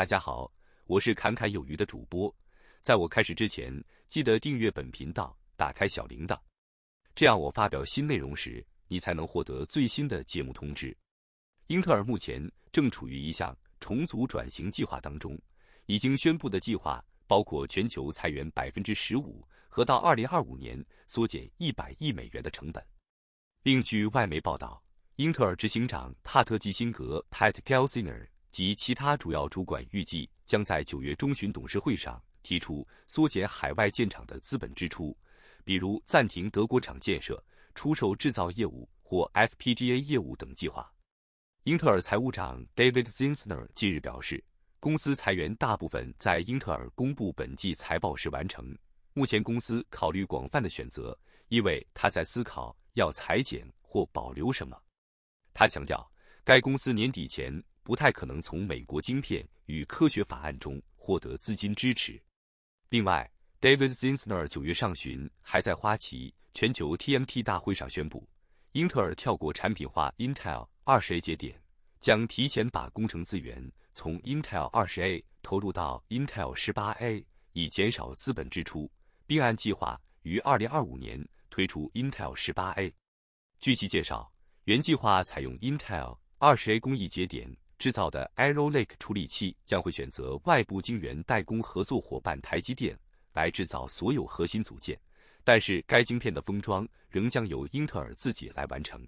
大家好，我是侃侃有余的主播。在我开始之前，记得订阅本频道，打开小铃铛，这样我发表新内容时，你才能获得最新的节目通知。英特尔目前正处于一项重组转型计划当中，已经宣布的计划包括全球裁员百分之十五和到二零二五年缩减一百亿美元的成本。另据外媒报道，英特尔执行长帕特·基辛格 （Pat Gelsinger）。及其他主要主管预计将在九月中旬董事会上提出缩减海外建厂的资本支出，比如暂停德国厂建设、出售制造业务或 FPGA 业务等计划。英特尔财务长 David Zinsner 近日表示，公司裁员大部分在英特尔公布本季财报时完成。目前公司考虑广泛的选择，因为他在思考要裁减或保留什么。他强调，该公司年底前。不太可能从美国晶片与科学法案中获得资金支持。另外，David Zinsner 九月上旬还在花旗全球 TMT 大会上宣布，英特尔跳过产品化 Intel 20A 节点，将提前把工程资源从 Intel 20A 投入到 Intel 18A，以减少资本支出，并按计划于二零二五年推出 Intel 18A。据其介绍，原计划采用 Intel 20A 工艺节点。制造的 Arrow Lake 处理器将会选择外部晶圆代工合作伙伴台积电来制造所有核心组件，但是该晶片的封装仍将由英特尔自己来完成。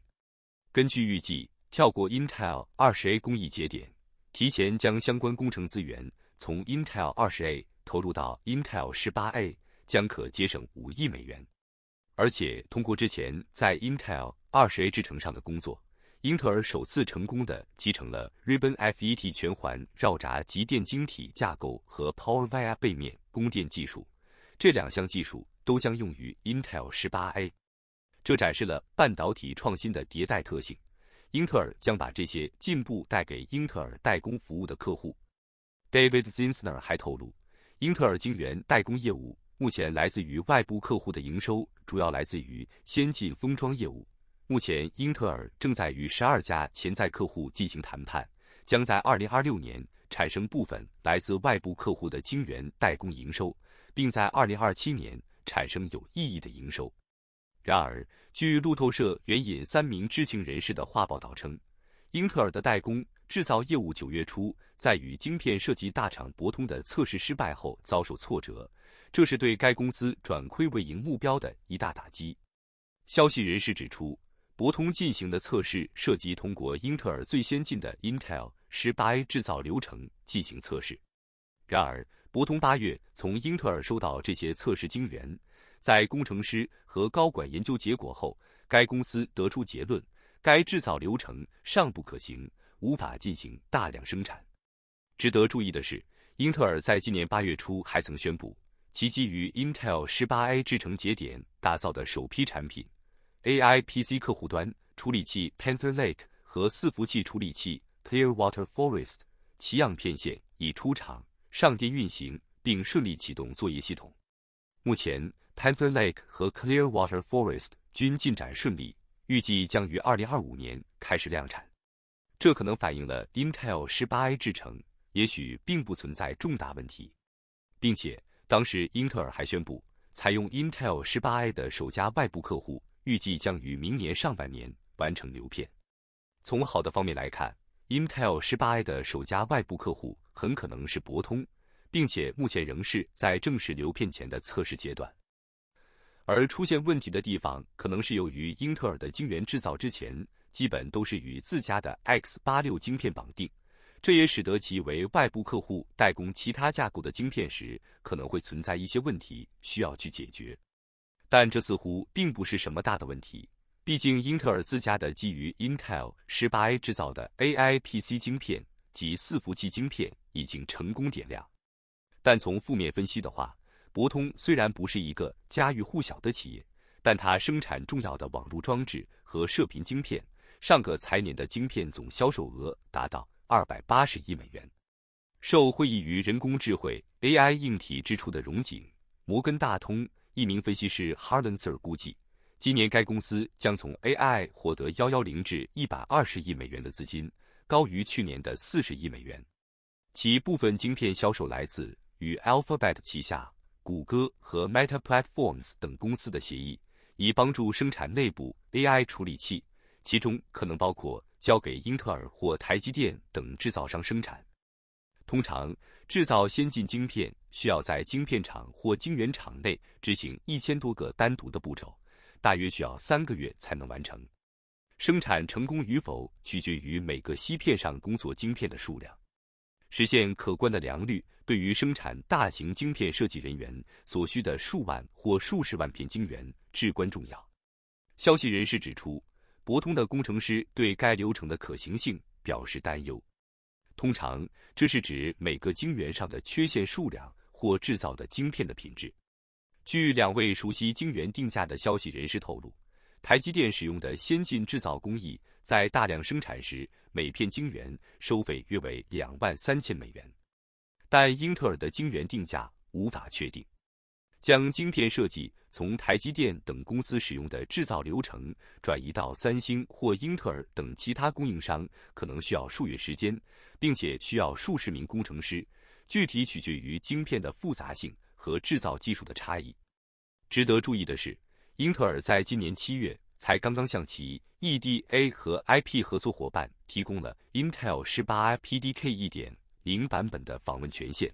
根据预计，跳过 Intel 20A 工艺节点，提前将相关工程资源从 Intel 20A 投入到 Intel 18A，将可节省五亿美元。而且，通过之前在 Intel 20A 制程上的工作。英特尔首次成功的集成了 Ribbon FET 全环绕闸及电晶体架构和 Power v i a 背面供电技术，这两项技术都将用于 Intel 18A。这展示了半导体创新的迭代特性。英特尔将把这些进步带给英特尔代工服务的客户。David Zinsner 还透露，英特尔晶圆代工业务目前来自于外部客户的营收，主要来自于先进封装业务。目前，英特尔正在与十二家潜在客户进行谈判，将在二零二六年产生部分来自外部客户的晶圆代工营收，并在二零二七年产生有意义的营收。然而，据路透社援引三名知情人士的话报道称，英特尔的代工制造业务九月初在与晶片设计大厂博通的测试失败后遭受挫折，这是对该公司转亏为盈目标的一大打击。消息人士指出。博通进行的测试涉及通过英特尔最先进的 Intel 十八 A 制造流程进行测试。然而，博通八月从英特尔收到这些测试晶圆，在工程师和高管研究结果后，该公司得出结论，该制造流程尚不可行，无法进行大量生产。值得注意的是，英特尔在今年八月初还曾宣布其基于 Intel 十八 A 制程节点打造的首批产品。AI PC 客户端处理器 Panther Lake 和伺服器处理器 Clearwater Forest 齐样片线已出厂、上电运行，并顺利启动作业系统。目前 Panther Lake 和 Clearwater Forest 均进展顺利，预计将于二零二五年开始量产。这可能反映了 Intel 十八 A 制程也许并不存在重大问题，并且当时英特尔还宣布采用 Intel 十八 A 的首家外部客户。预计将于明年上半年完成流片。从好的方面来看，Intel 十八 i 的首家外部客户很可能是博通，并且目前仍是在正式流片前的测试阶段。而出现问题的地方，可能是由于英特尔的晶圆制造之前基本都是与自家的 X 八六晶片绑定，这也使得其为外部客户代工其他架构的晶片时，可能会存在一些问题需要去解决。但这似乎并不是什么大的问题，毕竟英特尔自家的基于 Intel 十八 A 制造的 AI PC 芯片及伺服器芯片已经成功点亮。但从负面分析的话，博通虽然不是一个家喻户晓的企业，但它生产重要的网络装置和射频晶片，上个财年的晶片总销售额达到二百八十亿美元。受会议于人工智慧 AI 硬体支出的融景摩根大通。一名分析师 Harlan Sir 估计，今年该公司将从 AI 获得110至120亿美元的资金，高于去年的40亿美元。其部分晶片销售来自与 Alphabet 旗下谷歌和 Meta Platforms 等公司的协议，以帮助生产内部 AI 处理器，其中可能包括交给英特尔或台积电等制造商生产。通常，制造先进晶片需要在晶片厂或晶圆厂内执行一千多个单独的步骤，大约需要三个月才能完成。生产成功与否取决于每个芯片上工作晶片的数量。实现可观的良率对于生产大型晶片设计人员所需的数万或数十万片晶圆至关重要。消息人士指出，博通的工程师对该流程的可行性表示担忧。通常，这是指每个晶圆上的缺陷数量或制造的晶片的品质。据两位熟悉晶圆定价的消息人士透露，台积电使用的先进制造工艺在大量生产时，每片晶圆收费约为两万三千美元。但英特尔的晶圆定价无法确定。将晶片设计从台积电等公司使用的制造流程转移到三星或英特尔等其他供应商，可能需要数月时间，并且需要数十名工程师，具体取决于晶片的复杂性和制造技术的差异。值得注意的是，英特尔在今年七月才刚刚向其 EDA 和 IP 合作伙伴提供了 Intel 18 IPDK 1.0版本的访问权限。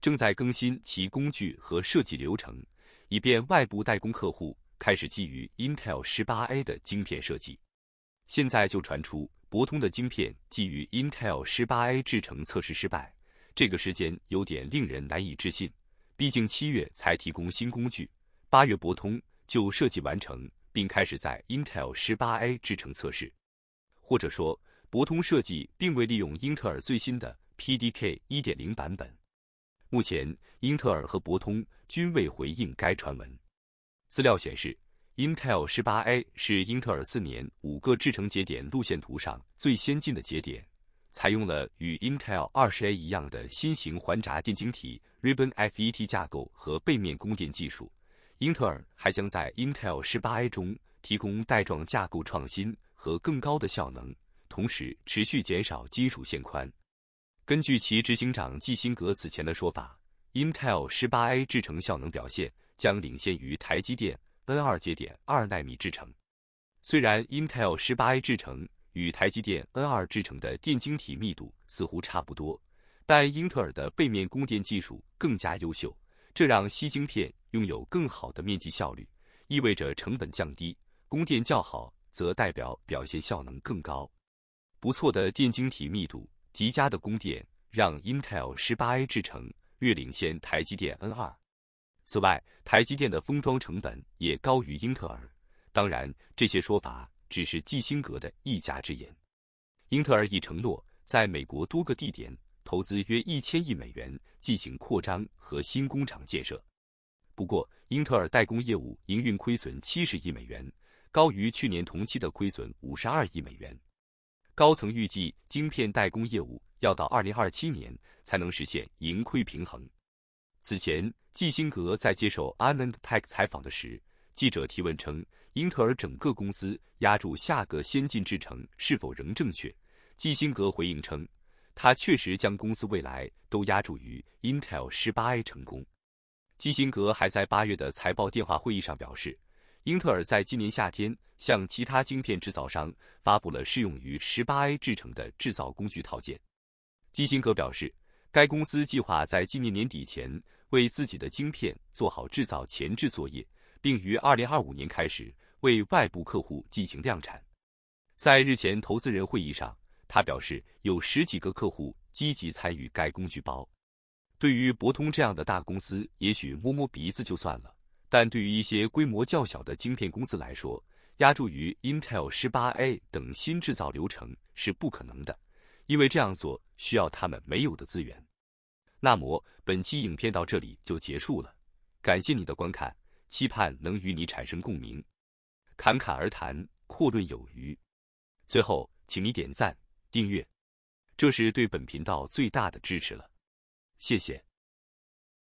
正在更新其工具和设计流程，以便外部代工客户开始基于 Intel 十八 A 的晶片设计。现在就传出博通的晶片基于 Intel 十八 A 制程测试失败，这个时间有点令人难以置信。毕竟七月才提供新工具，八月博通就设计完成并开始在 Intel 十八 A 制程测试，或者说博通设计并未利用英特尔最新的 PDK 一点零版本。目前，英特尔和博通均未回应该传闻。资料显示，Intel 18A 是英特尔四年五个制程节点路线图上最先进的节点，采用了与 Intel 20A 一样的新型环闸电晶体 r i b b o n FET） 架构和背面供电技术。英特尔还将在 Intel 18A 中提供带状架构创新和更高的效能，同时持续减少金属线宽。根据其执行长基辛格此前的说法，Intel 18A 制程效能表现将领先于台积电 N2 节点二纳米制程。虽然 Intel 18A 制程与台积电 N2 制程的电晶体密度似乎差不多，但英特尔的背面供电技术更加优秀，这让新晶片拥有更好的面积效率，意味着成本降低。供电较好，则代表表现效能更高。不错的电晶体密度。极佳的供电让 Intel 十八 A 制程略领先台积电 N 二。此外，台积电的封装成本也高于英特尔。当然，这些说法只是基辛格的一家之言。英特尔已承诺在美国多个地点投资约一千亿美元进行扩张和新工厂建设。不过，英特尔代工业务营运亏损七十亿美元，高于去年同期的亏损五十二亿美元。高层预计，晶片代工业务要到二零二七年才能实现盈亏平衡。此前，基辛格在接受 AnandTech 访的时，记者提问称，英特尔整个公司压住下个先进制程是否仍正确？基辛格回应称，他确实将公司未来都压注于 Intel 十八 A 成功。基辛格还在八月的财报电话会议上表示。英特尔在今年夏天向其他晶片制造商发布了适用于十八 A 制成的制造工具套件。基辛格表示，该公司计划在今年年底前为自己的晶片做好制造前置作业，并于二零二五年开始为外部客户进行量产。在日前投资人会议上，他表示有十几个客户积极参与该工具包。对于博通这样的大公司，也许摸摸鼻子就算了。但对于一些规模较小的晶片公司来说，押注于 Intel 十八 A 等新制造流程是不可能的，因为这样做需要他们没有的资源。那么本期影片到这里就结束了，感谢你的观看，期盼能与你产生共鸣。侃侃而谈，阔论有余。最后，请你点赞、订阅，这是对本频道最大的支持了。谢谢。